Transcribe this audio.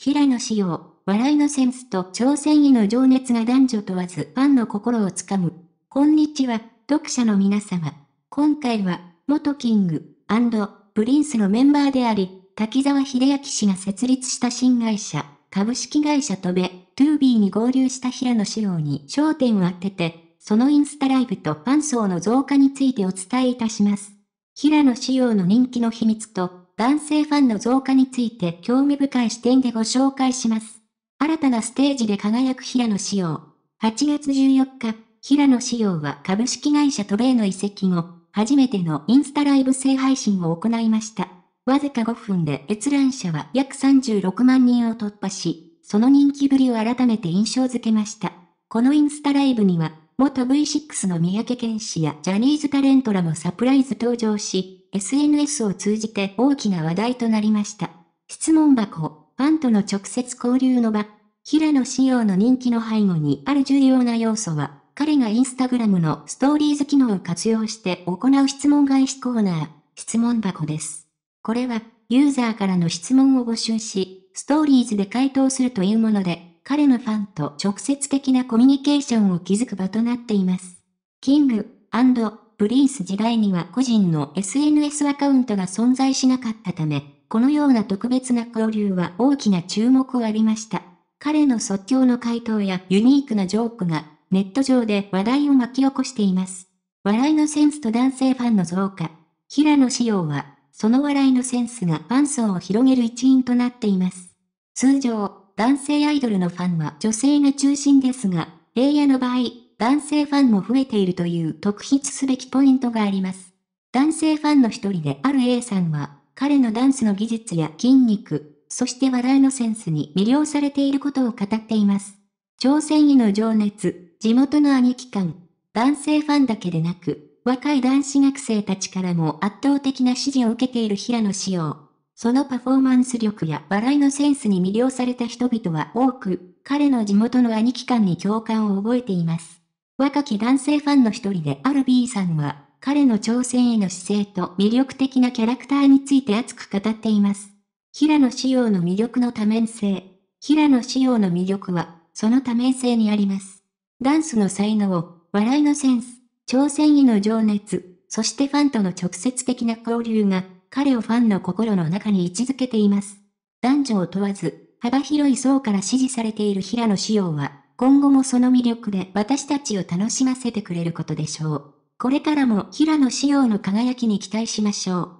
平野紫耀、笑いのセンスと挑戦への情熱が男女問わずファンの心をつかむ。こんにちは、読者の皆様。今回は、元キング、プリンスのメンバーであり、滝沢秀明氏が設立した新会社、株式会社トベ、トゥービーに合流した平野紫耀に焦点を当てて、そのインスタライブとファン層の増加についてお伝えいたします。平野紫耀の人気の秘密と、男性ファンの増加について興味深い視点でご紹介します。新たなステージで輝く平野仕様。8月14日、平野仕様は株式会社トレイの移籍後、初めてのインスタライブ制配信を行いました。わずか5分で閲覧者は約36万人を突破し、その人気ぶりを改めて印象づけました。このインスタライブには、元 V6 の三宅健氏やジャニーズタレントらもサプライズ登場し、SNS を通じて大きな話題となりました。質問箱、ファンとの直接交流の場、平野仕様の人気の背後にある重要な要素は、彼がインスタグラムのストーリーズ機能を活用して行う質問返しコーナー、質問箱です。これは、ユーザーからの質問を募集し、ストーリーズで回答するというもので、彼のファンと直接的なコミュニケーションを築く場となっています。キングプリンス時代には個人の SNS アカウントが存在しなかったため、このような特別な交流は大きな注目を浴びました。彼の即興の回答やユニークなジョークが、ネット上で話題を巻き起こしています。笑いのセンスと男性ファンの増加。平野紫耀は、その笑いのセンスがファン層を広げる一因となっています。通常、男性アイドルのファンは女性が中心ですが、平野の場合、男性ファンも増えているという特筆すべきポイントがあります。男性ファンの一人である A さんは、彼のダンスの技術や筋肉、そして笑いのセンスに魅了されていることを語っています。朝鮮への情熱、地元の兄貴感、男性ファンだけでなく、若い男子学生たちからも圧倒的な支持を受けている平野紫耀。そのパフォーマンス力や笑いのセンスに魅了された人々は多く、彼の地元の兄貴感に共感を覚えています。若き男性ファンの一人である B さんは、彼の挑戦への姿勢と魅力的なキャラクターについて熱く語っています。平野仕様の魅力の多面性。平野仕様の魅力は、その多面性にあります。ダンスの才能、笑いのセンス、挑戦への情熱、そしてファンとの直接的な交流が、彼をファンの心の中に位置づけています。男女を問わず、幅広い層から支持されている平野仕様は、今後もその魅力で私たちを楽しませてくれることでしょう。これからも平野紫耀の輝きに期待しましょう。